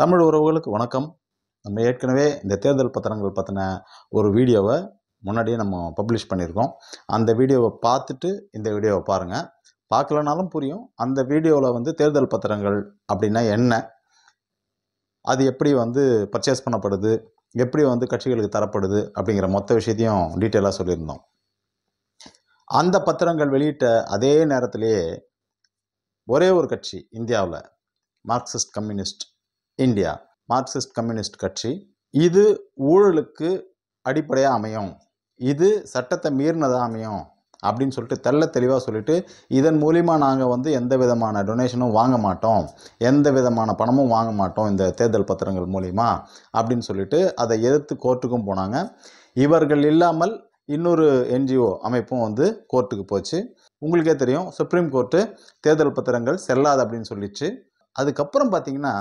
தமிழ் உறவுகளுக்கு வணக்கம் நம்ம ஏற்கனவே இந்த தேர்தல் பத்திரங்கள் பற்றின ஒரு வீடியோவை முன்னாடியே நம்ம பப்ளிஷ் பண்ணியிருக்கோம் அந்த வீடியோவை பார்த்துட்டு இந்த வீடியோவை பாருங்கள் பார்க்கலனாலும் புரியும் அந்த வீடியோவில் வந்து தேர்தல் பத்திரங்கள் அப்படின்னா என்ன அது எப்படி வந்து பர்ச்சேஸ் பண்ணப்படுது எப்படி வந்து கட்சிகளுக்கு தரப்படுது அப்படிங்கிற மொத்த விஷயத்தையும் டீட்டெயிலாக சொல்லியிருந்தோம் அந்த பத்திரங்கள் வெளியிட்ட அதே நேரத்திலேயே ஒரே ஒரு கட்சி இந்தியாவில் Marxist Communist India Marxist Communist கட்சி இது ஊழலுக்கு அடிப்படையாக அமையும் இது சட்டத்தை மீறினதாக அமையும் அப்படின்னு சொல்லிட்டு தெள்ள தெளிவாக சொல்லிட்டு இதன் மூலிமா நாங்கள் வந்து எந்த விதமான டொனேஷனும் வாங்க மாட்டோம் எந்த விதமான பணமும் வாங்க மாட்டோம் இந்த தேர்தல் பத்திரங்கள் மூலிமா அப்படின்னு சொல்லிட்டு அதை எதிர்த்து கோர்ட்டுக்கும் போனாங்க இவர்கள் இல்லாமல் இன்னொரு என்ஜிஓ அமைப்பும் வந்து கோர்ட்டுக்கு போச்சு உங்களுக்கே தெரியும் சுப்ரீம் கோர்ட்டு தேர்தல் பத்திரங்கள் செல்லாது அப்படின்னு சொல்லிச்சு அதுக்கப்புறம் பார்த்தீங்கன்னா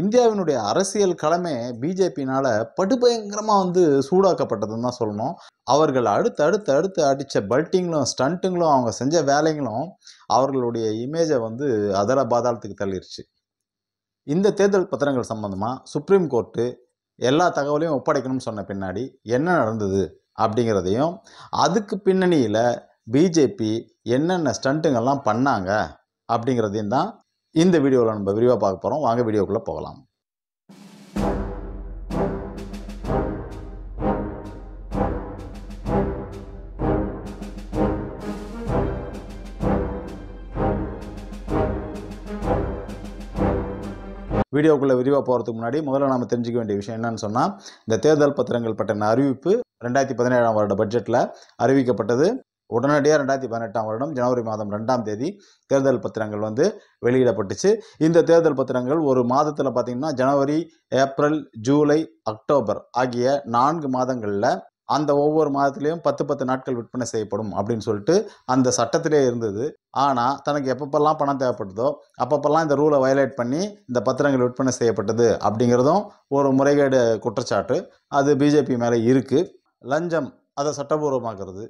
இந்தியாவினுடைய அரசியல் களமே பிஜேபினால் படுபயங்கரமாக வந்து சூடாக்கப்பட்டதுன்னு தான் சொல்லணும் அவர்கள் அடுத்து அடுத்து அடுத்து அடித்த பல்ட்டிங்களும் ஸ்டண்ட்டுங்களும் அவங்க செஞ்ச வேலைங்களும் அவர்களுடைய இமேஜை வந்து அதர பாதாளத்துக்கு தள்ளிடுச்சு இந்த தேர்தல் பத்திரங்கள் சம்மந்தமாக சுப்ரீம் கோர்ட்டு எல்லா தகவலையும் ஒப்படைக்கணும்னு சொன்ன பின்னாடி என்ன நடந்தது அப்படிங்கிறதையும் அதுக்கு பின்னணியில் பிஜேபி என்னென்ன ஸ்டண்ட்டுங்கள்லாம் பண்ணாங்க அப்படிங்கிறதையும் தான் இந்த வீடியோவில் நம்ம விரிவாக பார்க்க போகிறோம் வாங்க வீடியோக்குள்ளே போகலாம் வீடியோக்குள்ளே விரிவாக போகிறதுக்கு முன்னாடி முதல்ல நம்ம தெரிஞ்சிக்க வேண்டிய விஷயம் என்னன்னு சொன்னால் இந்த தேர்தல் பத்திரங்கள் பற்றின அறிவிப்பு ரெண்டாயிரத்தி பதினேழாம் வருட பட்ஜெட்டில் அறிவிக்கப்பட்டது உடனடியாக ரெண்டாயிரத்தி பதினெட்டாம் வருடம் ஜனவரி மாதம் ரெண்டாம் தேதி தேர்தல் பத்திரங்கள் வந்து வெளியிடப்பட்டுச்சு இந்த தேர்தல் பத்திரங்கள் ஒரு மாதத்தில் பார்த்திங்கன்னா ஜனவரி ஏப்ரல் ஜூலை அக்டோபர் ஆகிய நான்கு மாதங்களில் அந்த ஒவ்வொரு மாதத்துலேயும் பத்து பத்து நாட்கள் விற்பனை செய்யப்படும் அப்படின்னு சொல்லிட்டு அந்த சட்டத்திலே இருந்தது ஆனால் தனக்கு எப்பப்பெல்லாம் பணம் தேவைப்படுதோ அப்பப்பெல்லாம் இந்த ரூலை வயலேட் பண்ணி இந்த பத்திரங்கள் விற்பனை செய்யப்பட்டது அப்படிங்கிறதும் ஒரு முறைகேடு குற்றச்சாட்டு அது பிஜேபி மேலே இருக்குது லஞ்சம் அதை சட்டபூர்வமாக்குறது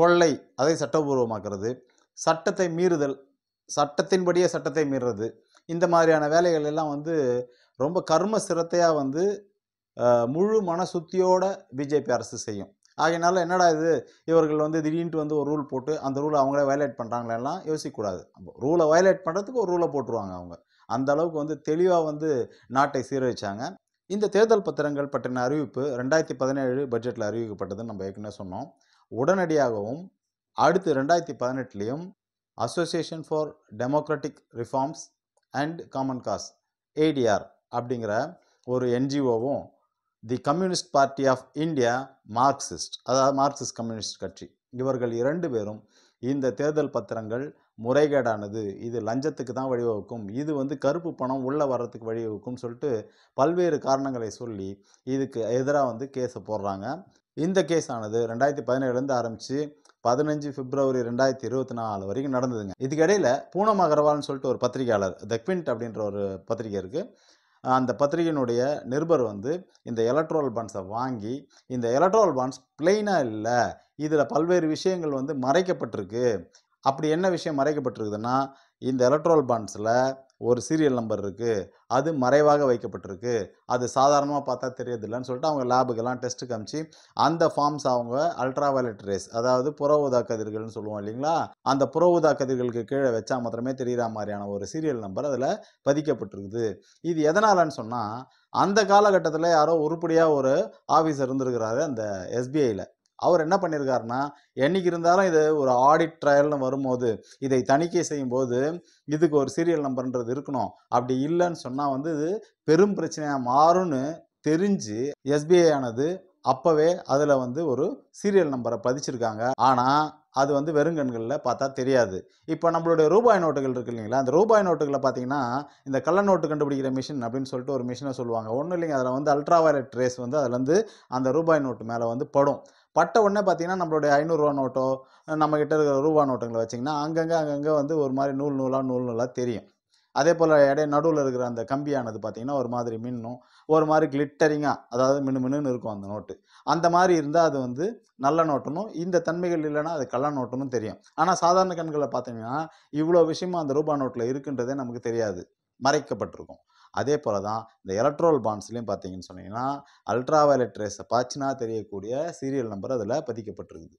கொள்ளை அதை சட்டபூர்வமாக்குறது சட்டத்தை மீறுதல் சட்டத்தின்படியே சட்டத்தை மீறுறது இந்த மாதிரியான வேலைகள் எல்லாம் வந்து ரொம்ப கர்ம சிரத்தையாக வந்து முழு மன சுத்தியோட பிஜேபி அரசு செய்யும் ஆகையினால என்னடா இது இவர்கள் வந்து திடீர்னு வந்து ஒரு ரூல் போட்டு அந்த ரூலை அவங்களே வயலேட் பண்ணுறாங்களெல்லாம் யோசிக்கக்கூடாது ரூலை வயலேட் பண்ணுறதுக்கு ஒரு ரூலை போட்டுருவாங்க அவங்க அந்த அளவுக்கு வந்து தெளிவாக வந்து நாட்டை சீரழிச்சாங்க இந்த தேர்தல் பத்திரங்கள் பற்றின அறிவிப்பு ரெண்டாயிரத்தி பதினேழு பட்ஜெட்டில் அறிவிக்கப்பட்டதுன்னு நம்ம ஏற்கனவே சொன்னோம் உடனடியாகவும் அடுத்து ரெண்டாயிரத்தி பதினெட்டுலேயும் Association for Democratic Reforms and Common Cause ADR அப்படிங்கிற ஒரு என்ஜிஓவும் the Communist Party of India Marxist அதாவது மார்க்சிஸ்ட் கம்யூனிஸ்ட் கட்சி இவர்கள் இரண்டு பேரும் இந்த தேர்தல் பத்திரங்கள் முறைகேடானது இது லஞ்சத்துக்கு தான் வழிவகுக்கும் இது வந்து கருப்பு பணம் உள்ளே வர்றதுக்கு வழிவகுக்கும் சொல்லிட்டு பல்வேறு காரணங்களை சொல்லி இதுக்கு எதிராக வந்து கேஸை போடுறாங்க இந்த கேஸ் ஆனது ரெண்டாயிரத்தி பதினேழுலேருந்து ஆரம்பித்து பதினஞ்சு பிப்ரவரி ரெண்டாயிரத்தி இருபத்தி நாலு வரைக்கும் நடந்ததுங்க இதுக்கிடையில் பூனம் அகர்வால்னு சொல்லிட்டு ஒரு பத்திரிகையாளர் த குவிண்ட் அப்படின்ற ஒரு பத்திரிகை இருக்குது அந்த பத்திரிகையினுடைய நிருபர் வந்து இந்த எலக்ட்ரோல் பான்ஸை வாங்கி இந்த எலக்ட்ரோல் பான்ஸ் பிளெயினாக இல்லை இதில் பல்வேறு விஷயங்கள் வந்து மறைக்கப்பட்டிருக்கு அப்படி என்ன விஷயம் மறைக்கப்பட்டிருக்குதுன்னா இந்த எலக்ட்ரோல் பான்ஸில் ஒரு சீரியல் நம்பர் இருக்குது அது மறைவாக வைக்கப்பட்டிருக்கு அது சாதாரணமாக பார்த்தா தெரியதில்லைன்னு சொல்லிட்டு அவங்க லேபுக்கெல்லாம் டெஸ்ட்டு காமிச்சு அந்த ஃபார்ம்ஸ் அவங்க வயலட் ரேஸ் அதாவது புற ஊதா கதிர்கள்னு சொல்லுவோம் இல்லைங்களா அந்த புற ஊதா கதிர்களுக்கு கீழே வச்சா மாத்திரமே தெரிகிற மாதிரியான ஒரு சீரியல் நம்பர் அதில் பதிக்கப்பட்டிருக்குது இது எதனாலன்னு சொன்னால் அந்த காலகட்டத்தில் யாரோ உருப்படியாக ஒரு ஆஃபீஸர் இருந்திருக்கிறாரு அந்த எஸ்பிஐயில் அவர் என்ன பண்ணியிருக்காருன்னா என்றைக்கு இருந்தாலும் இது ஒரு ஆடிட் ட்ரையல்னு வரும்போது இதை தணிக்கை செய்யும் போது இதுக்கு ஒரு சீரியல் நம்பர்ன்றது இருக்கணும் அப்படி இல்லைன்னு சொன்னால் வந்து இது பெரும் பிரச்சனையாக மாறும்னு தெரிஞ்சு எஸ்பிஐ ஆனது அப்போவே அதில் வந்து ஒரு சீரியல் நம்பரை பதிச்சிருக்காங்க ஆனால் அது வந்து வெறுங்கண்களில் பார்த்தா தெரியாது இப்போ நம்மளுடைய ரூபாய் நோட்டுகள் இருக்கு இல்லைங்களா அந்த ரூபாய் நோட்டுகளை பார்த்தீங்கன்னா இந்த கள்ள நோட்டு கண்டுபிடிக்கிற மிஷின் அப்படின்னு சொல்லிட்டு ஒரு மிஷினை சொல்லுவாங்க ஒன்றும் இல்லைங்க அதில் வந்து அல்ட்ரா வயலட் ரேஸ் வந்து அதில் வந்து அந்த ரூபாய் நோட்டு மேலே வந்து படும் பட்ட உடனே பார்த்தீங்கன்னா நம்மளுடைய ஐநூறுரூவா நோட்டோ நம்மக்கிட்ட இருக்கிற ரூபா நோட்டுங்களை வச்சிங்கன்னா அங்கங்கே அங்கங்கே வந்து ஒரு மாதிரி நூல் நூலாக நூல் நூலாக தெரியும் அதே போல் இடையே நடுவில் இருக்கிற அந்த கம்பியானது பார்த்திங்கன்னா ஒரு மாதிரி மின்னும் ஒரு மாதிரி கிளிட்டரிங்காக அதாவது மின்னு மின்னு இருக்கும் அந்த நோட்டு அந்த மாதிரி இருந்தால் அது வந்து நல்ல நோட்டுனும் இந்த தன்மைகள் இல்லைன்னா அது கள்ள நோட்டணும் தெரியும் ஆனால் சாதாரண கண்களை பார்த்தீங்கன்னா இவ்வளோ விஷயமா அந்த ரூபா நோட்டில் இருக்குன்றதே நமக்கு தெரியாது மறைக்கப்பட்டிருக்கும் அதே போல் தான் இந்த எலக்ட்ரோல் பாண்ட்ஸ்லையும் பார்த்தீங்கன்னு சொன்னீங்கன்னா அல்ட்ரா வயலட் ரேஸை பாய்ச்சினா தெரியக்கூடிய சீரியல் நம்பர் அதில் பதிக்கப்பட்டிருக்குது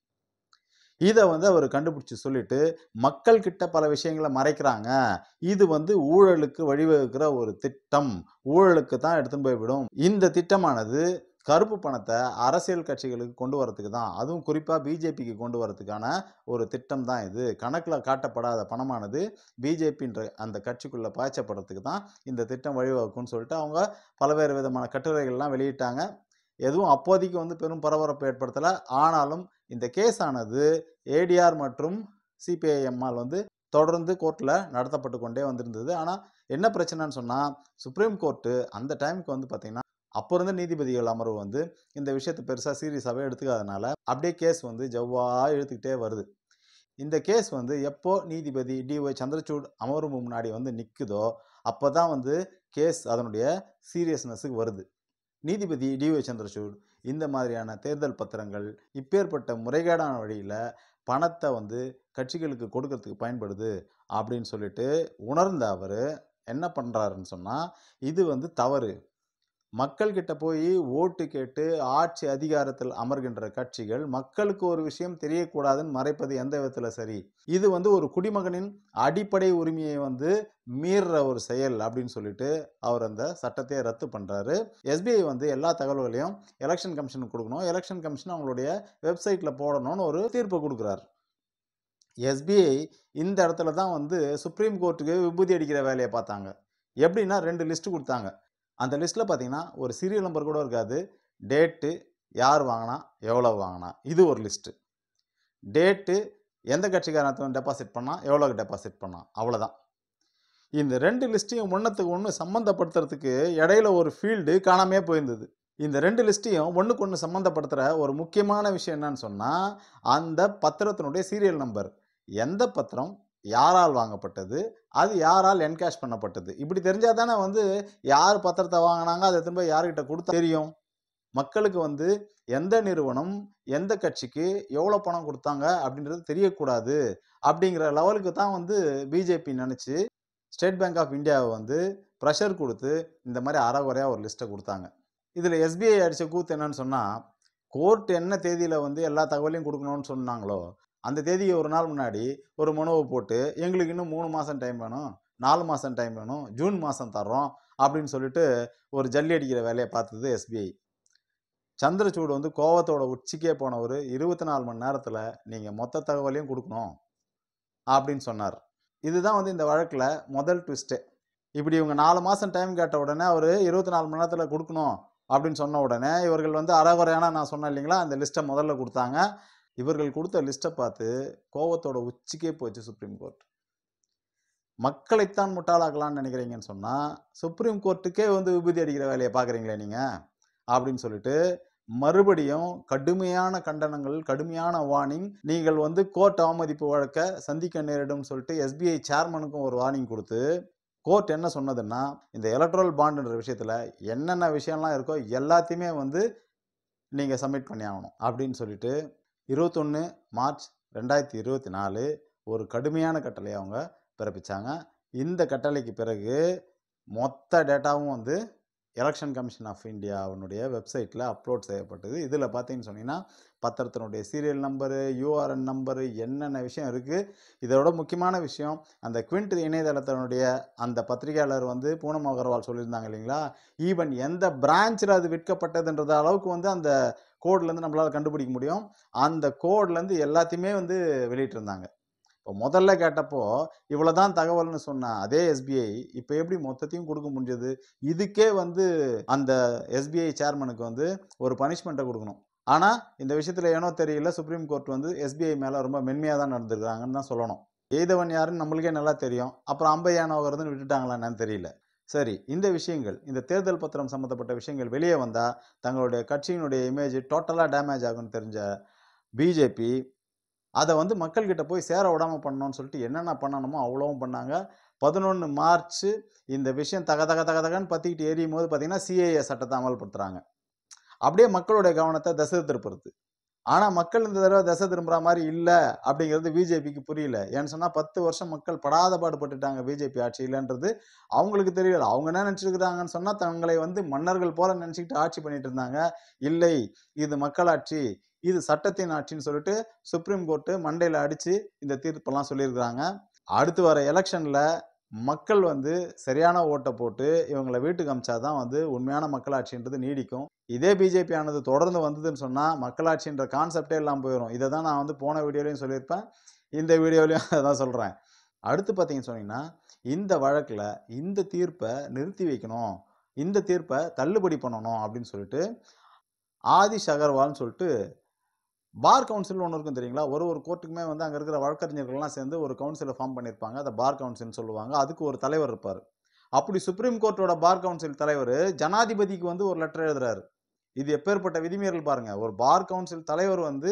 இதை வந்து அவர் கண்டுபிடிச்சு சொல்லிட்டு மக்கள் கிட்ட பல விஷயங்களை மறைக்கிறாங்க இது வந்து ஊழலுக்கு வழிவகுக்கிற ஒரு திட்டம் ஊழலுக்கு தான் எடுத்துன்னு போய்விடும் இந்த திட்டமானது கருப்பு பணத்தை அரசியல் கட்சிகளுக்கு கொண்டு வரத்துக்கு தான் அதுவும் குறிப்பாக பிஜேபிக்கு கொண்டு வரத்துக்கான ஒரு திட்டம் தான் இது கணக்கில் காட்டப்படாத பணமானது பிஜேபின்ற அந்த கட்சிக்குள்ளே பாய்ச்சப்படுறதுக்கு தான் இந்த திட்டம் வழிவகுக்கும்னு சொல்லிட்டு அவங்க பல்வேறு விதமான கட்டுரைகள்லாம் வெளியிட்டாங்க எதுவும் அப்போதைக்கு வந்து பெரும் பரபரப்பு ஏற்படுத்தலை ஆனாலும் இந்த கேஸ் ஆனது ஏடிஆர் மற்றும் சிபிஐஎம்ஆல் வந்து தொடர்ந்து கோர்ட்டில் நடத்தப்பட்டு கொண்டே வந்திருந்தது ஆனால் என்ன பிரச்சனைன்னு சொன்னால் சுப்ரீம் கோர்ட்டு அந்த டைமுக்கு வந்து பார்த்திங்கன்னா அப்போ இருந்த நீதிபதிகள் அமர்வு வந்து இந்த விஷயத்தை பெருசாக சீரியஸாகவே எடுத்துக்காதனால அப்படியே கேஸ் வந்து ஜவ்வாக இழுத்துக்கிட்டே வருது இந்த கேஸ் வந்து எப்போ நீதிபதி டி ஒய் சந்திரசூட் அமர்வு முன்னாடி வந்து நிற்குதோ அப்போ தான் வந்து கேஸ் அதனுடைய சீரியஸ்னஸுக்கு வருது நீதிபதி டி ஒய் சந்திரசூட் இந்த மாதிரியான தேர்தல் பத்திரங்கள் இப்பேற்பட்ட முறைகேடான வழியில் பணத்தை வந்து கட்சிகளுக்கு கொடுக்கறதுக்கு பயன்படுது அப்படின்னு சொல்லிட்டு உணர்ந்த அவர் என்ன பண்ணுறாருன்னு சொன்னால் இது வந்து தவறு மக்கள்கிட்ட போய் ஓட்டு கேட்டு ஆட்சி அதிகாரத்தில் அமர்கின்ற கட்சிகள் மக்களுக்கு ஒரு விஷயம் தெரியக்கூடாதுன்னு மறைப்பது எந்த விதத்தில் சரி இது வந்து ஒரு குடிமகனின் அடிப்படை உரிமையை வந்து மீறுற ஒரு செயல் அப்படின்னு சொல்லிட்டு அவர் அந்த சட்டத்தை ரத்து பண்ணுறாரு எஸ்பிஐ வந்து எல்லா தகவல்களையும் எலெக்ஷன் கமிஷனுக்கு கொடுக்கணும் எலெக்ஷன் கமிஷன் அவங்களுடைய வெப்சைட்டில் போடணும்னு ஒரு தீர்ப்பு கொடுக்குறாரு எஸ்பிஐ இந்த இடத்துல தான் வந்து சுப்ரீம் கோர்ட்டுக்கு விபூதி அடிக்கிற வேலையை பார்த்தாங்க எப்படின்னா ரெண்டு லிஸ்ட் கொடுத்தாங்க அந்த லிஸ்ட்டில் பார்த்தீங்கன்னா ஒரு சீரியல் நம்பர் கூட இருக்காது டேட்டு யார் வாங்கினா எவ்வளோ வாங்கினா இது ஒரு லிஸ்ட்டு டேட்டு எந்த கட்சிக்காரன் டெபாசிட் பண்ணால் எவ்வளோக்கு டெபாசிட் பண்ணால் அவ்வளோதான் இந்த ரெண்டு லிஸ்ட்டையும் ஒன்றுத்துக்கு ஒன்று சம்மந்தப்படுத்துறதுக்கு இடையில ஒரு ஃபீல்டு காணாமே போயிருந்தது இந்த ரெண்டு லிஸ்ட்டையும் ஒன்றுக்கு ஒன்று சம்மந்தப்படுத்துகிற ஒரு முக்கியமான விஷயம் என்னன்னு சொன்னால் அந்த பத்திரத்தினுடைய சீரியல் நம்பர் எந்த பத்திரம் யாரால் வாங்கப்பட்டது அது யாரால் என்கேஷ் பண்ணப்பட்டது இப்படி தெரிஞ்சால் தானே வந்து யார் பத்திரத்தை வாங்கினாங்க அதை திரும்ப யார்கிட்ட கொடுத்தா தெரியும் மக்களுக்கு வந்து எந்த நிறுவனம் எந்த கட்சிக்கு எவ்வளோ பணம் கொடுத்தாங்க அப்படின்றது தெரியக்கூடாது அப்படிங்கிற லெவலுக்கு தான் வந்து பிஜேபி நினச்சி ஸ்டேட் பேங்க் ஆஃப் இந்தியாவை வந்து ப்ரெஷர் கொடுத்து இந்த மாதிரி அறகுறையாக ஒரு லிஸ்ட்டை கொடுத்தாங்க இதில் எஸ்பிஐ அடித்த கூத்து என்னன்னு சொன்னால் கோர்ட் என்ன தேதியில் வந்து எல்லா தகவலையும் கொடுக்கணும்னு சொன்னாங்களோ அந்த தேதிக்கு ஒரு நாள் முன்னாடி ஒரு மனுவை போட்டு எங்களுக்கு இன்னும் மூணு மாதம் டைம் வேணும் நாலு மாதம் டைம் வேணும் ஜூன் மாதம் தர்றோம் அப்படின்னு சொல்லிட்டு ஒரு ஜல்லி அடிக்கிற வேலையை பார்த்தது எஸ்பிஐ சந்திரச்சூடு வந்து கோவத்தோட உச்சிக்கே போன ஒரு இருபத்தி நாலு மணி நேரத்தில் நீங்கள் மொத்த தகவலையும் கொடுக்கணும் அப்படின்னு சொன்னார் இதுதான் வந்து இந்த வழக்கில் முதல் ட்விஸ்ட்டு இப்படி இவங்க நாலு மாதம் டைம் கேட்ட உடனே அவர் இருபத்தி நாலு மணி நேரத்தில் கொடுக்கணும் அப்படின்னு சொன்ன உடனே இவர்கள் வந்து அறகுறையான நான் சொன்னேன் இல்லைங்களா அந்த லிஸ்ட்டை முதல்ல கொடுத்தாங்க இவர்கள் கொடுத்த லிஸ்ட்டை பார்த்து கோவத்தோட உச்சிக்கே போச்சு சுப்ரீம் கோர்ட் மக்களைத்தான் முட்டாளாக்கலாம்னு நினைக்கிறீங்கன்னு சொன்னால் சுப்ரீம் கோர்ட்டுக்கே வந்து விபூதி அடிக்கிற வேலையை பார்க்குறீங்களே நீங்கள் அப்படின்னு சொல்லிட்டு மறுபடியும் கடுமையான கண்டனங்கள் கடுமையான வார்னிங் நீங்கள் வந்து கோர்ட் அவமதிப்பு வழக்க சந்திக்க நேரிடும் சொல்லிட்டு எஸ்பிஐ சேர்மனுக்கும் ஒரு வார்னிங் கொடுத்து கோர்ட் என்ன சொன்னதுன்னா இந்த எலக்ட்ரல் பாண்டுன்ற விஷயத்தில் என்னென்ன விஷயம்லாம் இருக்கோ எல்லாத்தையுமே வந்து நீங்கள் சப்மிட் பண்ணி ஆகணும் அப்படின்னு சொல்லிட்டு இருபத்தொன்று மார்ச் ரெண்டாயிரத்தி இருபத்தி நாலு ஒரு கடுமையான கட்டளையை அவங்க பிறப்பித்தாங்க இந்த கட்டளைக்கு பிறகு மொத்த டேட்டாவும் வந்து எலெக்ஷன் கமிஷன் ஆஃப் இந்தியாவுடைய வெப்சைட்டில் அப்லோட் செய்யப்பட்டது இதில் பார்த்தீங்கன்னு சொன்னீங்கன்னா பத்திரத்தினுடைய சீரியல் நம்பரு யூஆர்என் நம்பரு என்னென்ன விஷயம் இருக்குது இதோட முக்கியமான விஷயம் அந்த குவிண்ட் இணையதளத்தினுடைய அந்த பத்திரிகையாளர் வந்து பூனம் அகர்வால் சொல்லியிருந்தாங்க இல்லைங்களா ஈவன் எந்த பிரான்ச்சில் அது விற்கப்பட்டதுன்றத அளவுக்கு வந்து அந்த கோட்லேருந்து நம்மளால் கண்டுபிடிக்க முடியும் அந்த கோட்லேருந்து எல்லாத்தையுமே வந்து வெளியிட்டிருந்தாங்க இப்போ முதல்ல கேட்டப்போ இவ்வளோ தான் தகவல்னு சொன்னால் அதே எஸ்பிஐ இப்போ எப்படி மொத்தத்தையும் கொடுக்க முடிஞ்சது இதுக்கே வந்து அந்த எஸ்பிஐ சேர்மனுக்கு வந்து ஒரு பனிஷ்மெண்ட்டை கொடுக்கணும் ஆனால் இந்த விஷயத்தில் ஏனோ தெரியல சுப்ரீம் கோர்ட் வந்து எஸ்பிஐ மேலே ரொம்ப மென்மையாக தான் நடந்திருக்கிறாங்கன்னு தான் சொல்லணும் எய்தவன் யாருன்னு நம்மளுக்கே நல்லா தெரியும் அப்புறம் அம்பையான வருதுன்னு விட்டுட்டாங்களா தெரியல சரி இந்த விஷயங்கள் இந்த தேர்தல் பத்திரம் சம்மந்தப்பட்ட விஷயங்கள் வெளியே வந்தால் தங்களுடைய கட்சியினுடைய இமேஜ் டோட்டலாக டேமேஜ் ஆகும்னு தெரிஞ்ச பிஜேபி அதை வந்து மக்கள்கிட்ட போய் சேர விடாமல் பண்ணணும்னு சொல்லிட்டு என்னென்ன பண்ணணுமோ அவ்வளோவும் பண்ணாங்க பதினொன்று மார்ச் இந்த விஷயம் தக தக தக தகன்னு பற்றிக்கிட்டு எரியும் போது பார்த்திங்கன்னா சிஏஏ சட்டத்தை அமல்படுத்துகிறாங்க அப்படியே மக்களுடைய கவனத்தை தசை திருப்புறது ஆனால் மக்கள் இந்த தடவை தசை திரும்புகிற மாதிரி இல்லை அப்படிங்கிறது பிஜேபிக்கு புரியல ஏன்னு சொன்னால் பத்து வருஷம் மக்கள் படாத பாடுபட்டுட்டாங்க பிஜேபி ஆட்சி இல்லைன்றது அவங்களுக்கு தெரியல அவங்க என்ன நினச்சிருக்கிறாங்கன்னு சொன்னால் தங்களை வந்து மன்னர்கள் போல நினச்சிக்கிட்டு ஆட்சி பண்ணிட்டு இருந்தாங்க இல்லை இது மக்களாட்சி இது சட்டத்தின் ஆட்சின்னு சொல்லிட்டு சுப்ரீம் கோர்ட்டு மண்டையில் அடித்து இந்த தீர்ப்பெல்லாம் சொல்லியிருக்கிறாங்க அடுத்து வர எலெக்ஷனில் மக்கள் வந்து சரியான ஓட்டை போட்டு இவங்களை வீட்டுக்கு அமிச்சாதான் வந்து உண்மையான மக்களாட்சின்றது நீடிக்கும் இதே பிஜேபி ஆனது தொடர்ந்து வந்ததுன்னு சொன்னால் மக்களாட்சின்ற கான்செப்டே இல்லாமல் போயிடும் இதை தான் நான் வந்து போன வீடியோலையும் சொல்லியிருப்பேன் இந்த வீடியோலையும் அதை தான் சொல்கிறேன் அடுத்து பார்த்தீங்கன்னு சொன்னீங்கன்னா இந்த வழக்கில் இந்த தீர்ப்பை நிறுத்தி வைக்கணும் இந்த தீர்ப்பை தள்ளுபடி பண்ணணும் அப்படின்னு சொல்லிட்டு ஆதிஷ் அகர்வால்னு சொல்லிட்டு பார் கவுன்சில் ஒன்று இருக்கும் தெரியுங்களா ஒரு ஒரு கோர்ட்டுக்குமே வந்து அங்கே இருக்கிற வழக்கறிஞர்கள்லாம் சேர்ந்து ஒரு கவுன்சிலை ஃபார்ம் பண்ணியிருப்பாங்க அதை பார் கவுன்சில்னு சொல்லுவாங்க அதுக்கு ஒரு தலைவர் இருப்பார் அப்படி சுப்ரீம் கோர்ட்டோட பார் கவுன்சில் தலைவர் ஜனாதிபதிக்கு வந்து ஒரு லெட்டர் எழுதுறாரு இது எப்பேற்பட்ட விதிமீறல் பாருங்கள் ஒரு பார் கவுன்சில் தலைவர் வந்து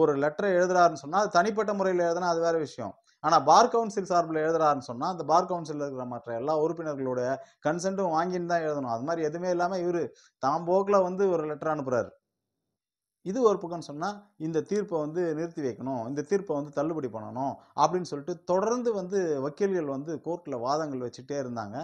ஒரு லெட்டரை எழுதுறாருன்னு சொன்னால் அது தனிப்பட்ட முறையில் எழுதுனா அது வேற விஷயம் ஆனால் பார் கவுன்சில் சார்பில் எழுதுறாருன்னு சொன்னால் அந்த பார் கவுன்சிலில் இருக்கிற மற்ற எல்லா உறுப்பினர்களோட கன்சென்ட்டும் வாங்கின்னு தான் எழுதணும் அது மாதிரி எதுவுமே இல்லாமல் இவர் தாம்போக்கில் வந்து ஒரு லெட்டர் அனுப்புறாரு இது ஒரு பக்கம்னு சொன்னால் இந்த தீர்ப்பை வந்து நிறுத்தி வைக்கணும் இந்த தீர்ப்பை வந்து தள்ளுபடி பண்ணணும் அப்படின்னு சொல்லிட்டு தொடர்ந்து வந்து வக்கீல்கள் வந்து கோர்ட்டில் வாதங்கள் வச்சுட்டே இருந்தாங்க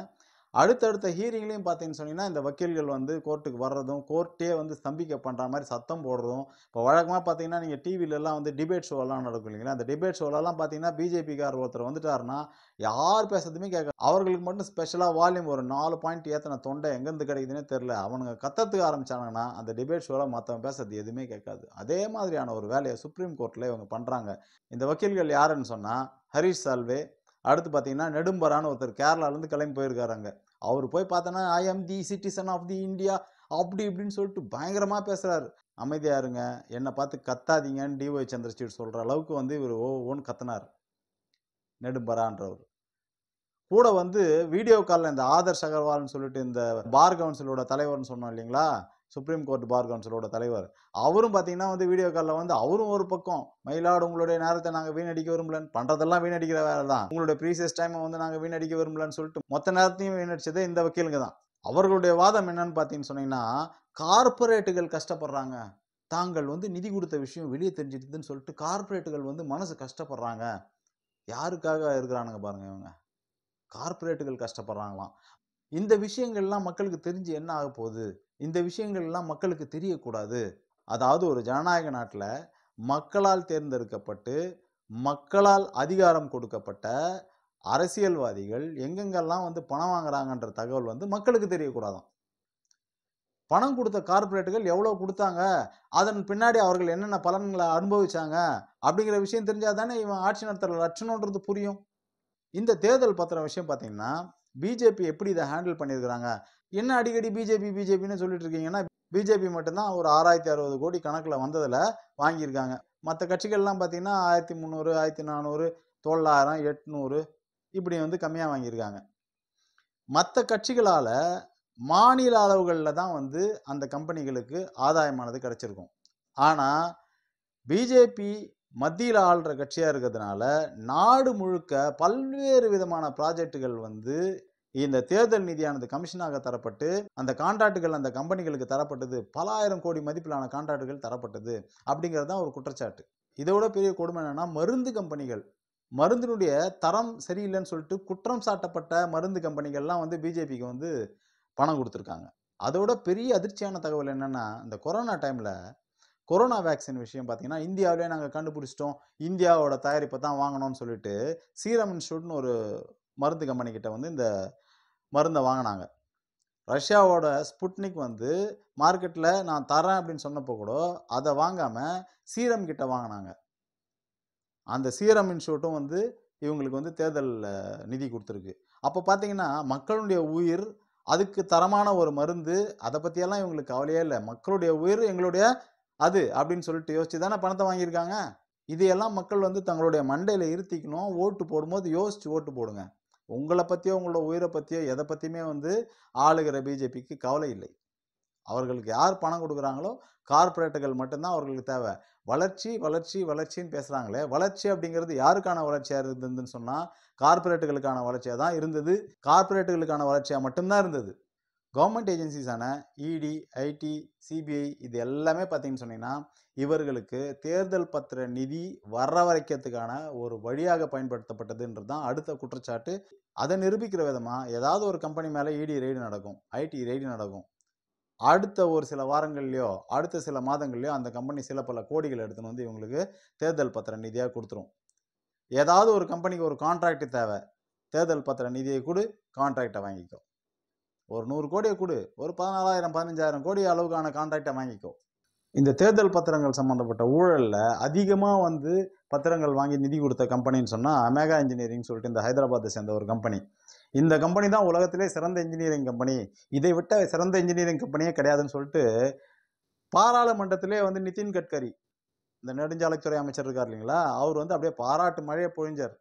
அடுத்தடுத்த ஹீரிங்லையும் பார்த்தீங்கன்னு சொன்னீங்கன்னா இந்த வக்கீல்கள் வந்து கோர்ட்டுக்கு வர்றதும் கோர்ட்டே வந்து ஸ்தம்பிக்க பண்ணுற மாதிரி சத்தம் போடுறதும் இப்போ வழக்கமாக பார்த்தீங்கன்னா நீங்கள் டிவிலெலாம் வந்து டிபேட் ஷோலாம் நடக்கும் இல்லைங்களா அந்த டிபேட் ஷோலெல்லாம் பார்த்தீங்கன்னா பிஜேபிக்கார் ஒருத்தர் வந்துட்டாருன்னா யார் பேசுறதுமே கேட்க அவர்களுக்கு மட்டும் ஸ்பெஷலாக வால்யூம் ஒரு நாலு பாயிண்ட் ஏற்றின தொண்டை எங்கேருந்து கிடைக்குதுன்னே தெரில அவனுங்க கத்தத்துக்கு ஆரம்பிச்சாங்கன்னா அந்த டிபேட் ஷோவில் மற்றவன் பேசுறது எதுவுமே கேட்காது அதே மாதிரியான ஒரு வேலையை சுப்ரீம் கோர்ட்டில் இவங்க பண்ணுறாங்க இந்த வக்கீல்கள் யாருன்னு சொன்னால் ஹரீஷ் சால்வே அடுத்து பார்த்தீங்கன்னா நெடும்பரான்னு ஒருத்தர் கேரளாலேருந்து கிளம்பி போயிருக்காரு அங்கே அவர் போய் பார்த்தோன்னா I am the citizen of the India அப்படி இப்படின்னு சொல்லிட்டு பயங்கரமாக பேசுகிறாரு அமைதியாக இருங்க என்னை பார்த்து கத்தாதீங்கன்னு டிஒய் சந்திரசூட் சொல்கிற அளவுக்கு வந்து இவர் ஓ ஓன்னு கத்தினார் நெடும்பரான்றவர் கூட வந்து வீடியோ காலில் இந்த ஆதர்ஷ் அகர்வால்னு சொல்லிட்டு இந்த பார் கவுன்சிலோட தலைவர்னு சொன்னோம் இல்லைங்களா சுப்ரீம் கோர்ட் பார் கவுன்சிலோட தலைவர் அவரும் பார்த்தீங்கன்னா வந்து வீடியோ காலில் வந்து அவரும் ஒரு பக்கம் மயிலாடு உங்களுடைய நேரத்தை நாங்கள் வீணடிக்க விரும்பலன்னு பண்ணுறதெல்லாம் வீணடிக்கிற வேலை தான் உங்களுடைய ப்ரீசியஸ் டைமை வந்து நாங்கள் வீணடிக்க விரும்பலன்னு சொல்லிட்டு மொத்த நேரத்தையும் வீணடிச்சது இந்த வக்கீலுங்க தான் அவர்களுடைய வாதம் என்னன்னு பார்த்தீங்கன்னு சொன்னீங்கன்னா கார்பரேட்டுகள் கஷ்டப்படுறாங்க தாங்கள் வந்து நிதி கொடுத்த விஷயம் வெளியே தெரிஞ்சுட்டுதுன்னு சொல்லிட்டு கார்பரேட்டுகள் வந்து மனசு கஷ்டப்படுறாங்க யாருக்காக இருக்கிறானுங்க பாருங்க இவங்க கார்பரேட்டுகள் கஷ்டப்படுறாங்களாம் இந்த விஷயங்கள்லாம் மக்களுக்கு தெரிஞ்சு என்ன ஆக போகுது இந்த விஷயங்கள்லாம் மக்களுக்கு தெரியக்கூடாது அதாவது ஒரு ஜனநாயக நாட்டில் மக்களால் தேர்ந்தெடுக்கப்பட்டு மக்களால் அதிகாரம் கொடுக்கப்பட்ட அரசியல்வாதிகள் எங்கெங்கெல்லாம் வந்து பணம் வாங்குறாங்கன்ற தகவல் வந்து மக்களுக்கு தெரியக்கூடாதான் பணம் கொடுத்த கார்பரேட்டுகள் எவ்வளோ கொடுத்தாங்க அதன் பின்னாடி அவர்கள் என்னென்ன பலன்களை அனுபவிச்சாங்க அப்படிங்கிற விஷயம் தெரிஞ்சால் தானே இவன் ஆட்சி நடத்துகிற லட்சணன்றது புரியும் இந்த தேர்தல் பத்திர விஷயம் பார்த்தீங்கன்னா பிஜேபி எப்படி இதை ஹேண்டில் பண்ணியிருக்கிறாங்க என்ன அடிக்கடி பிஜேபி பிஜேபின்னு சொல்லிட்டு இருக்கீங்கன்னா பிஜேபி மட்டும்தான் ஒரு ஆறாயிரத்தி அறுபது கோடி கணக்கில் வந்ததில் வாங்கியிருக்காங்க மற்ற கட்சிகள்லாம் பார்த்தீங்கன்னா ஆயிரத்தி முந்நூறு ஆயிரத்தி நானூறு தொள்ளாயிரம் எட்நூறு இப்படி வந்து கம்மியாக வாங்கியிருக்காங்க மற்ற கட்சிகளால் மாநில அளவுகளில் தான் வந்து அந்த கம்பெனிகளுக்கு ஆதாயமானது கிடச்சிருக்கும் ஆனால் பிஜேபி மத்தியில் ஆள்ற கட்சியாக இருக்கிறதுனால நாடு முழுக்க பல்வேறு விதமான ப்ராஜெக்டுகள் வந்து இந்த தேர்தல் நிதியானது கமிஷனாக தரப்பட்டு அந்த கான்ட்ராக்டுகள் அந்த கம்பெனிகளுக்கு தரப்பட்டது பல ஆயிரம் கோடி மதிப்பிலான கான்ட்ராக்டுகள் தரப்பட்டது அப்படிங்கிறது தான் ஒரு குற்றச்சாட்டு இதை விட பெரிய கொடுமை என்னென்னா மருந்து கம்பெனிகள் மருந்தினுடைய தரம் சரியில்லைன்னு சொல்லிட்டு குற்றம் சாட்டப்பட்ட மருந்து கம்பெனிகள்லாம் வந்து பிஜேபிக்கு வந்து பணம் கொடுத்துருக்காங்க அதோட பெரிய அதிர்ச்சியான தகவல் என்னென்னா இந்த கொரோனா டைமில் கொரோனா வேக்சின் விஷயம் பார்த்தீங்கன்னா இந்தியாவிலே நாங்கள் கண்டுபிடிச்சிட்டோம் இந்தியாவோட தயாரிப்பை தான் வாங்கணும்னு சொல்லிட்டு சீரம் இன்ஸ்டியூட்னு ஒரு மருந்து கம்பெனிக்கிட்ட வந்து இந்த மருந்தை வாங்கினாங்க ரஷ்யாவோட ஸ்புட்னிக் வந்து மார்க்கெட்டில் நான் தரேன் அப்படின்னு சொன்னப்போ கூட அதை வாங்காமல் சீரம் கிட்ட வாங்கினாங்க அந்த சீரம் இன்ஸ்டியூட்டும் வந்து இவங்களுக்கு வந்து தேர்தல் நிதி கொடுத்துருக்கு அப்போ பார்த்தீங்கன்னா மக்களுடைய உயிர் அதுக்கு தரமான ஒரு மருந்து அதை பற்றியெல்லாம் இவங்களுக்கு கவலையே இல்லை மக்களுடைய உயிர் எங்களுடைய அது அப்படின்னு சொல்லிட்டு யோசிச்சு தானே பணத்தை வாங்கியிருக்காங்க இதையெல்லாம் மக்கள் வந்து தங்களுடைய மண்டையில் இருத்திக்கணும் ஓட்டு போடும்போது யோசித்து ஓட்டு போடுங்க உங்களை பற்றியோ உங்களோட உயிரை பற்றியோ எதை பற்றியுமே வந்து ஆளுகிற பிஜேபிக்கு கவலை இல்லை அவர்களுக்கு யார் பணம் கொடுக்குறாங்களோ கார்ப்பரேட்டுகள் மட்டும்தான் அவர்களுக்கு தேவை வளர்ச்சி வளர்ச்சி வளர்ச்சின்னு பேசுகிறாங்களே வளர்ச்சி அப்படிங்கிறது யாருக்கான வளர்ச்சியாக இருந்ததுன்னு சொன்னால் கார்ப்பரேட்டுகளுக்கான வளர்ச்சியாக தான் இருந்தது கார்ப்பரேட்டுகளுக்கான வளர்ச்சியாக மட்டும்தான் இருந்தது கவர்மெண்ட் ஏஜென்சிஸான இடி ஐடி சிபிஐ இது எல்லாமே பார்த்தீங்கன்னு சொன்னீங்கன்னா இவர்களுக்கு தேர்தல் பத்திர நிதி வர வரைக்கிறதுக்கான ஒரு வழியாக பயன்படுத்தப்பட்டதுன்றது தான் அடுத்த குற்றச்சாட்டு அதை நிரூபிக்கிற விதமாக ஏதாவது ஒரு கம்பெனி மேலே இடி ரெய்டு நடக்கும் ஐடி ரெய்டு நடக்கும் அடுத்த ஒரு சில வாரங்கள்லையோ அடுத்த சில மாதங்கள்லையோ அந்த கம்பெனி சில பல கோடிகள் எடுத்துன்னு வந்து இவங்களுக்கு தேர்தல் பத்திர நிதியாக கொடுத்துரும் ஏதாவது ஒரு கம்பெனிக்கு ஒரு கான்ட்ராக்ட் தேவை தேர்தல் பத்திர நிதியை கூட கான்ட்ராக்டை வாங்கிக்கோ ஒரு நூறு கோடியை கொடு ஒரு பதினாலாயிரம் பதினஞ்சாயிரம் கோடி அளவுக்கான கான்ட்ராக்டை வாங்கிக்கோ இந்த தேர்தல் பத்திரங்கள் சம்மந்தப்பட்ட ஊழலில் அதிகமாக வந்து பத்திரங்கள் வாங்கி நிதி கொடுத்த கம்பெனின்னு சொன்னால் அமேகா இன்ஜினியரிங் சொல்லிட்டு இந்த ஹைதராபாத்தை சேர்ந்த ஒரு கம்பெனி இந்த கம்பெனி தான் உலகத்திலே சிறந்த இன்ஜினியரிங் கம்பெனி இதை விட்ட சிறந்த இன்ஜினியரிங் கம்பெனியே கிடையாதுன்னு சொல்லிட்டு பாராளுமன்றத்திலே வந்து நிதின் கட்கரி இந்த நெடுஞ்சாலைத்துறை அமைச்சர் இருக்கார் இல்லைங்களா அவர் வந்து அப்படியே பாராட்டு மழையை பொழிஞ்சார்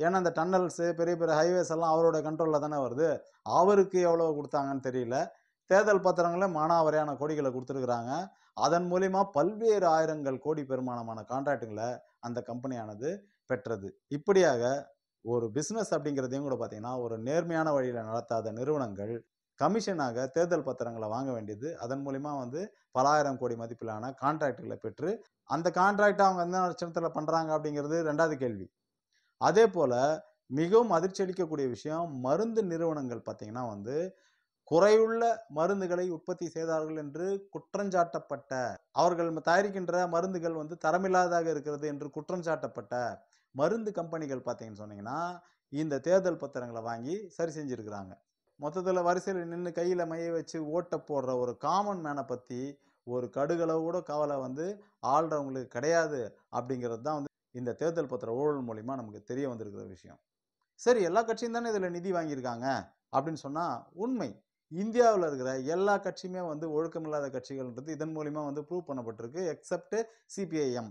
ஏன்னா அந்த டன்னல்ஸு பெரிய பெரிய ஹைவேஸ் எல்லாம் அவரோட கண்ட்ரோலில் தானே வருது அவருக்கு எவ்வளோ கொடுத்தாங்கன்னு தெரியல தேர்தல் பத்திரங்களில் மானாவரையான கோடிகளை கொடுத்துருக்குறாங்க அதன் மூலிமா பல்வேறு ஆயிரங்கள் கோடி பெருமானமான கான்ட்ராக்டுகளை அந்த கம்பெனியானது பெற்றது இப்படியாக ஒரு பிஸ்னஸ் அப்படிங்கிறதையும் கூட பார்த்தீங்கன்னா ஒரு நேர்மையான வழியில் நடத்தாத நிறுவனங்கள் கமிஷனாக தேர்தல் பத்திரங்களை வாங்க வேண்டியது அதன் மூலிமா வந்து பலாயிரம் கோடி மதிப்பிலான கான்ட்ராக்டுகளை பெற்று அந்த கான்ட்ராக்டை அவங்க எந்த நட்சத்திரத்தில் பண்ணுறாங்க அப்படிங்கிறது ரெண்டாவது கேள்வி அதே போல் மிகவும் அதிர்ச்சி அளிக்கக்கூடிய விஷயம் மருந்து நிறுவனங்கள் பார்த்திங்கன்னா வந்து குறையுள்ள மருந்துகளை உற்பத்தி செய்தார்கள் என்று குற்றஞ்சாட்டப்பட்ட அவர்கள் தயாரிக்கின்ற மருந்துகள் வந்து தரமில்லாததாக இருக்கிறது என்று குற்றஞ்சாட்டப்பட்ட மருந்து கம்பெனிகள் பார்த்தீங்கன்னு சொன்னீங்கன்னா இந்த தேர்தல் பத்திரங்களை வாங்கி சரி செஞ்சுருக்கிறாங்க மொத்தத்தில் வரிசையில் நின்று கையில் மைய வச்சு ஓட்டை போடுற ஒரு காமன் மேனை பற்றி ஒரு கடுகளவோட கவலை வந்து ஆள்றவங்களுக்கு கிடையாது அப்படிங்கிறது தான் வந்து இந்த தேர்தல் பத்திர ஊழல் மூலிமா நமக்கு தெரிய வந்திருக்கிற விஷயம் சரி எல்லா கட்சியும் தானே இதில் நிதி வாங்கியிருக்காங்க அப்படின்னு சொன்னால் உண்மை இந்தியாவில் இருக்கிற எல்லா கட்சியுமே வந்து ஒழுக்கமில்லாத கட்சிகள்ன்றது இதன் மூலிமா வந்து ப்ரூவ் பண்ணப்பட்டிருக்கு எக்ஸப்ட் சிபிஐஎம்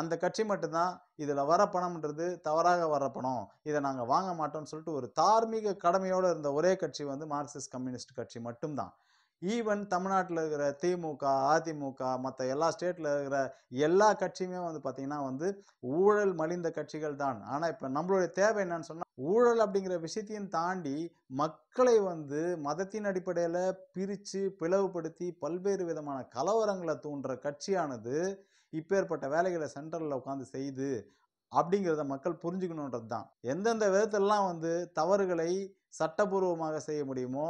அந்த கட்சி மட்டும்தான் இதில் வர பணம்ன்றது தவறாக வர பணம் இதை நாங்கள் வாங்க மாட்டோம்னு சொல்லிட்டு ஒரு தார்மீக கடமையோடு இருந்த ஒரே கட்சி வந்து மார்க்சிஸ்ட் கம்யூனிஸ்ட் கட்சி மட்டும்தான் ஈவன் தமிழ்நாட்டில் இருக்கிற திமுக அதிமுக மற்ற எல்லா ஸ்டேட்டில் இருக்கிற எல்லா கட்சியுமே வந்து பார்த்திங்கன்னா வந்து ஊழல் மலிந்த கட்சிகள் தான் ஆனால் இப்போ நம்மளுடைய தேவை என்னன்னு சொன்னால் ஊழல் அப்படிங்கிற விஷயத்தையும் தாண்டி மக்களை வந்து மதத்தின் அடிப்படையில் பிரித்து பிளவுபடுத்தி பல்வேறு விதமான கலவரங்களை தூண்டுற கட்சியானது இப்பேற்பட்ட வேலைகளை சென்ட்ரலில் உட்காந்து செய்து அப்படிங்கிறத மக்கள் புரிஞ்சுக்கணுன்றது தான் எந்தெந்த விதத்திலலாம் வந்து தவறுகளை சட்டபூர்வமாக செய்ய முடியுமோ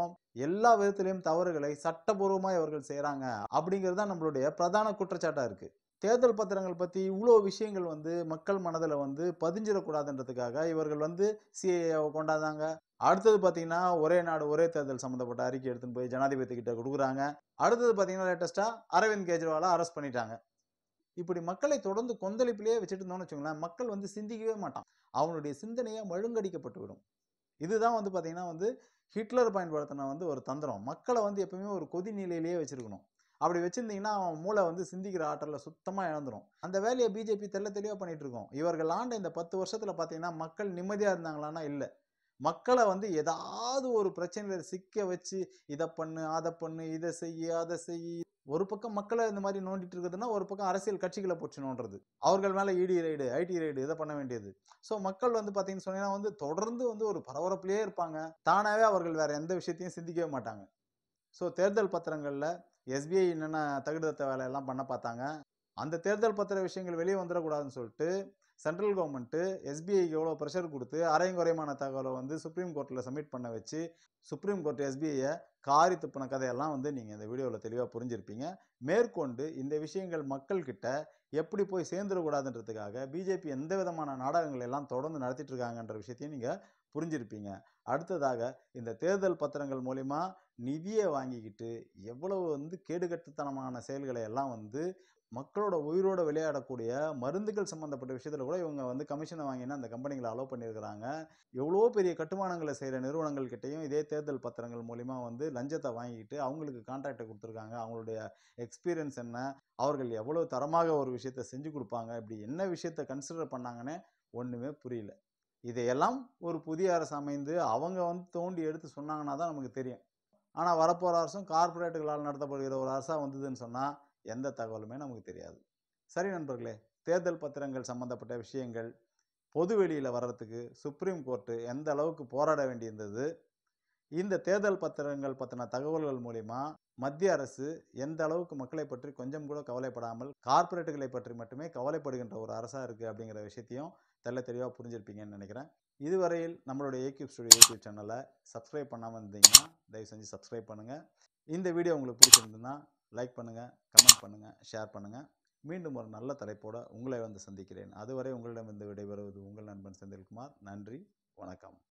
எல்லா விதத்திலையும் தவறுகளை சட்டபூர்வமாக இவர்கள் செய்கிறாங்க அப்படிங்கிறது தான் நம்மளுடைய பிரதான குற்றச்சாட்டாக இருக்குது தேர்தல் பத்திரங்கள் பற்றி இவ்வளோ விஷயங்கள் வந்து மக்கள் மனதில் வந்து பதிஞ்சிடக்கூடாதுன்றதுக்காக இவர்கள் வந்து சிஏஏவை கொண்டாந்தாங்க அடுத்தது பார்த்தீங்கன்னா ஒரே நாடு ஒரே தேர்தல் சம்மந்தப்பட்ட அறிக்கை எடுத்துன்னு போய் ஜனாதிபதி கிட்ட கொடுக்குறாங்க அடுத்தது பார்த்தீங்கன்னா லேட்டஸ்ட்டாக அரவிந்த் கெஜ்ரிவாலை அரெஸ்ட் பண்ணிட்டாங்க இப்படி மக்களை தொடர்ந்து கொந்தளிப்பிலேயே வச்சுட்டு இருந்தோம்னு வச்சுக்கோங்களேன் மக்கள் வந்து சிந்திக்கவே மாட்டான் அவனுடைய சிந்தனையை மழுங்கடிக்கப்பட்டு விடும் இதுதான் வந்து பார்த்திங்கன்னா வந்து ஹிட்லர் பயன்படுத்தின வந்து ஒரு தந்திரம் மக்களை வந்து எப்பவுமே ஒரு கொதி நிலையிலேயே வச்சுருக்கணும் அப்படி வச்சுருந்தீங்கன்னா அவன் மூளை வந்து சிந்திக்கிற ஆற்றலில் சுத்தமாக இழந்துடும் அந்த வேலையை பிஜேபி தெல்ல தெளிவாக பண்ணிகிட்டு இருக்கோம் இவர்கள் ஆண்ட இந்த பத்து வருஷத்தில் பார்த்தீங்கன்னா மக்கள் நிம்மதியாக இருந்தாங்களான்னா இல்லை மக்களை வந்து ஏதாவது ஒரு பிரச்சனையில் சிக்க வச்சு இதை பண்ணு அதை பண்ணு இதை செய்ய அதை செய்ய ஒரு பக்கம் மக்களை இந்த மாதிரி நோண்டிட்டு இருக்குதுன்னா ஒரு பக்கம் அரசியல் கட்சிகளை போச்சு நோண்டுறது அவர்கள் மேலே இடி ரைடு ஐடி ரைடு இதை பண்ண வேண்டியது ஸோ மக்கள் வந்து பார்த்தீங்கன்னு சொன்னீங்கன்னா வந்து தொடர்ந்து வந்து ஒரு பரபரப்புலேயே இருப்பாங்க தானாகவே அவர்கள் வேற எந்த விஷயத்தையும் சிந்திக்கவே மாட்டாங்க ஸோ தேர்தல் பத்திரங்களில் எஸ்பிஐ என்னென்ன தகுதத்த வேலையெல்லாம் பண்ண பார்த்தாங்க அந்த தேர்தல் பத்திர விஷயங்கள் வெளியே வந்துடக்கூடாதுன்னு சொல்லிட்டு சென்ட்ரல் கவர்மெண்ட்டு எஸ்பிஐக்கு எவ்வளோ ப்ரெஷர் கொடுத்து அரைங்குறைமான தகவலை வந்து சுப்ரீம் கோர்ட்டில் சப்மிட் பண்ண வச்சு சுப்ரீம் கோர்ட் எஸ்பிஐயை காரி துப்பின கதையெல்லாம் வந்து நீங்கள் இந்த வீடியோவில் தெளிவாக புரிஞ்சிருப்பீங்க மேற்கொண்டு இந்த விஷயங்கள் மக்கள்கிட்ட எப்படி போய் சேர்ந்துடக்கூடாதுன்றதுக்காக பிஜேபி எந்த விதமான நாடகங்கள் எல்லாம் தொடர்ந்து நடத்திட்டுருக்காங்கன்ற இருக்காங்கன்ற விஷயத்தையும் நீங்கள் புரிஞ்சிருப்பீங்க அடுத்ததாக இந்த தேர்தல் பத்திரங்கள் மூலிமா நிதியை வாங்கிக்கிட்டு எவ்வளவு வந்து கேடுகட்டுத்தனமான செயல்களை எல்லாம் வந்து மக்களோட உயிரோட விளையாடக்கூடிய மருந்துகள் சம்மந்தப்பட்ட விஷயத்தில் கூட இவங்க வந்து கமிஷனை வாங்கினா அந்த கம்பெனிகளை அலோவ் பண்ணியிருக்கிறாங்க எவ்வளோ பெரிய கட்டுமானங்களை செய்கிற நிறுவனங்கள் கிட்டையும் இதே தேர்தல் பத்திரங்கள் மூலிமா வந்து லஞ்சத்தை வாங்கிட்டு அவங்களுக்கு கான்ட்ராக்டை கொடுத்துருக்காங்க அவங்களுடைய எக்ஸ்பீரியன்ஸ் என்ன அவர்கள் எவ்வளோ தரமாக ஒரு விஷயத்த செஞ்சு கொடுப்பாங்க இப்படி என்ன விஷயத்த கன்சிடர் பண்ணாங்கன்னு ஒன்றுமே புரியல இதையெல்லாம் ஒரு புதிய அரசு அமைந்து அவங்க வந்து தோண்டி எடுத்து சொன்னாங்கன்னா தான் நமக்கு தெரியும் ஆனால் வரப்போகிற அரசும் கார்பரேட்டுகளால் நடத்தப்படுகிற ஒரு அரசாக வந்ததுன்னு சொன்னால் எந்த தகவலுமே நமக்கு தெரியாது சரி நண்பர்களே தேர்தல் பத்திரங்கள் சம்மந்தப்பட்ட விஷயங்கள் பொது வெளியில் வர்றதுக்கு சுப்ரீம் கோர்ட்டு எந்த அளவுக்கு போராட வேண்டியிருந்தது இந்த தேர்தல் பத்திரங்கள் பற்றின தகவல்கள் மூலிமா மத்திய அரசு எந்த அளவுக்கு மக்களை பற்றி கொஞ்சம் கூட கவலைப்படாமல் கார்ப்பரேட்டுகளை பற்றி மட்டுமே கவலைப்படுகின்ற ஒரு அரசாக இருக்குது அப்படிங்கிற விஷயத்தையும் தெல்ல தெளிவாக புரிஞ்சிருப்பீங்கன்னு நினைக்கிறேன் இதுவரையில் நம்மளுடைய ஏக்யூப் ஸ்டுடியோ யூடியூப் சேனலை சப்ஸ்கிரைப் பண்ணாமல் இருந்தீங்கன்னா தயவு செஞ்சு சப்ஸ்கிரைப் பண்ணுங்கள் இந்த வீடியோ உங்களுக்கு பிடிச்சிருந்ததுன்னா லைக் பண்ணுங்கள் கமெண்ட் பண்ணுங்கள் ஷேர் பண்ணுங்கள் மீண்டும் ஒரு நல்ல தலைப்போடு உங்களை வந்து சந்திக்கிறேன் அதுவரை உங்களிடம் வந்து விடைபெறுவது உங்கள் நண்பன் செந்தில்குமார் நன்றி வணக்கம்